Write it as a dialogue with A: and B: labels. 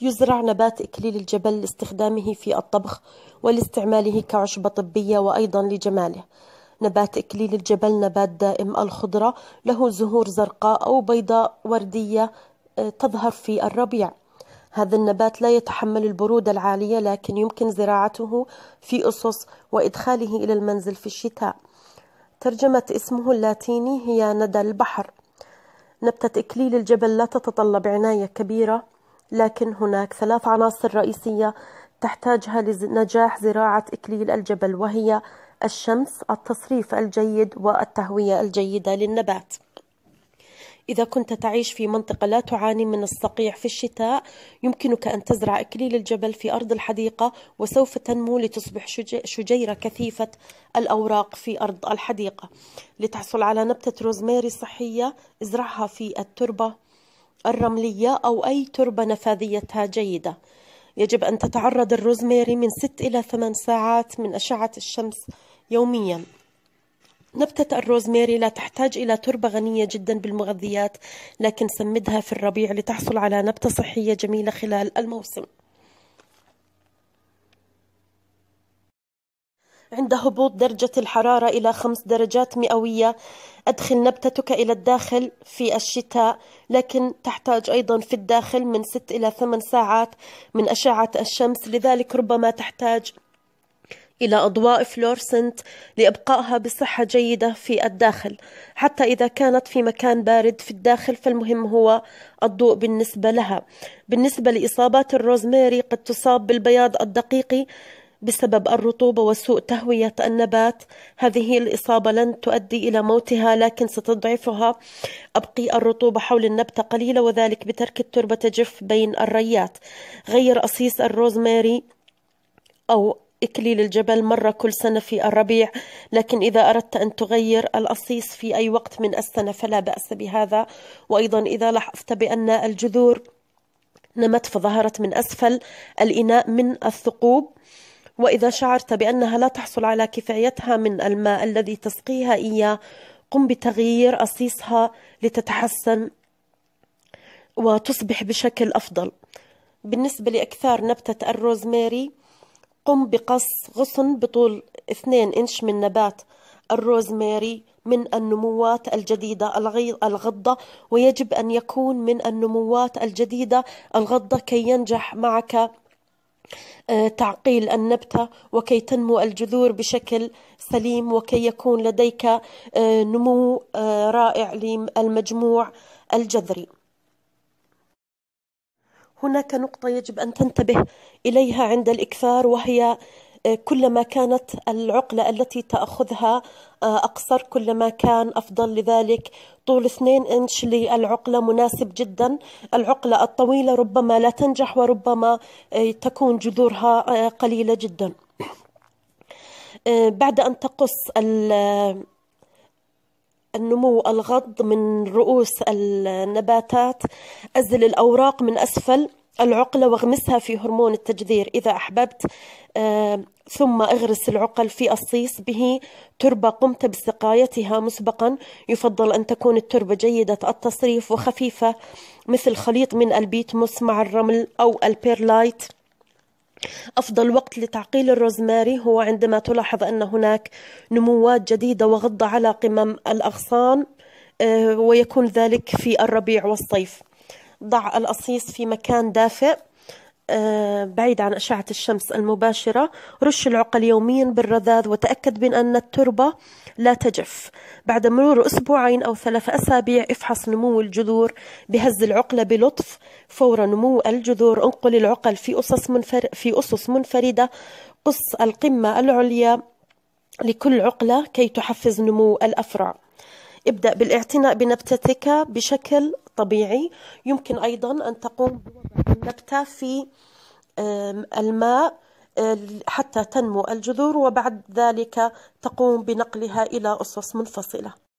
A: يزرع نبات إكليل الجبل لاستخدامه في الطبخ ولاستعماله كعشبة طبية وأيضا لجماله نبات إكليل الجبل نبات دائم الخضرة له زهور زرقاء أو بيضاء وردية آه، تظهر في الربيع هذا النبات لا يتحمل البرودة العالية لكن يمكن زراعته في أسس وإدخاله إلى المنزل في الشتاء ترجمة اسمه اللاتيني هي ندى البحر نبتة إكليل الجبل لا تتطلب عناية كبيرة لكن هناك ثلاث عناصر رئيسية تحتاجها لنجاح زراعة إكليل الجبل وهي الشمس، التصريف الجيد، والتهوية الجيدة للنبات. إذا كنت تعيش في منطقة لا تعاني من الصقيع في الشتاء، يمكنك أن تزرع إكليل الجبل في أرض الحديقة وسوف تنمو لتصبح شجيرة كثيفة الأوراق في أرض الحديقة. لتحصل على نبتة روزماري صحية، ازرعها في التربة الرملية أو أي تربة نفاذيتها جيدة يجب أن تتعرض الروزميري من 6 إلى 8 ساعات من أشعة الشمس يومياً نبتة الروزميري لا تحتاج إلى تربة غنية جدا بالمغذيات لكن سمدها في الربيع لتحصل على نبتة صحية جميلة خلال الموسم عند هبوط درجة الحرارة إلى خمس درجات مئوية أدخل نبتتك إلى الداخل في الشتاء لكن تحتاج أيضا في الداخل من ست إلى ثمان ساعات من أشعة الشمس لذلك ربما تحتاج إلى أضواء فلورسنت لإبقائها بصحة جيدة في الداخل حتى إذا كانت في مكان بارد في الداخل فالمهم هو الضوء بالنسبة لها بالنسبة لإصابات الروزميري قد تصاب بالبياض الدقيقي بسبب الرطوبة وسوء تهوية النبات هذه الإصابة لن تؤدي إلى موتها لكن ستضعفها أبقي الرطوبة حول النبتة قليلة وذلك بترك التربة تجف بين الريات غير أصيص الروزماري أو إكليل الجبل مرة كل سنة في الربيع لكن إذا أردت أن تغير الأصيص في أي وقت من السنة فلا بأس بهذا وأيضا إذا لاحظت بأن الجذور نمت فظهرت من أسفل الإناء من الثقوب وإذا شعرت بأنها لا تحصل على كفايتها من الماء الذي تسقيها إياه قم بتغيير أصيصها لتتحسن وتصبح بشكل أفضل بالنسبة لأكثار نبتة الروزماري قم بقص غصن بطول 2 إنش من نبات الروزماري من النموات الجديدة الغضة ويجب أن يكون من النموات الجديدة الغضة كي ينجح معك آه، تعقيل النبتة وكي تنمو الجذور بشكل سليم وكي يكون لديك آه، نمو آه، رائع للمجموع الجذري هناك نقطة يجب أن تنتبه إليها عند الإكثار وهي كلما كانت العقلة التي تأخذها آه، أقصر كلما كان أفضل لذلك طول 2 إنش للعقلة مناسب جدا العقلة الطويلة ربما لا تنجح وربما آه، تكون جذورها آه، قليلة جدا بعد أن تقص النمو الغض من رؤوس النباتات أزل الأوراق من أسفل العقلة واغمسها في هرمون التجذير إذا أحببت آه، ثم اغرس العقل في الصيص به تربة قمت بسقايتها مسبقا يفضل أن تكون التربة جيدة التصريف وخفيفة مثل خليط من البيتموس مع الرمل أو البيرلايت أفضل وقت لتعقيل الروزماري هو عندما تلاحظ أن هناك نموات جديدة وغضة على قمم الأغصان آه، ويكون ذلك في الربيع والصيف ضع القصيص في مكان دافئ آه، بعيد عن أشعة الشمس المباشرة رش العقل يوميا بالرذاذ وتأكد من أن التربة لا تجف بعد مرور أسبوعين أو ثلاث أسابيع افحص نمو الجذور بهز العقلة بلطف فور نمو الجذور انقل العقل في أسس, منفر في أسس منفردة قص القمة العليا لكل عقلة كي تحفز نمو الأفرع ابدأ بالاعتناء بنبتتك بشكل طبيعي يمكن أيضا أن تقوم بوضع النبتة في الماء حتى تنمو الجذور وبعد ذلك تقوم بنقلها إلى أسس منفصلة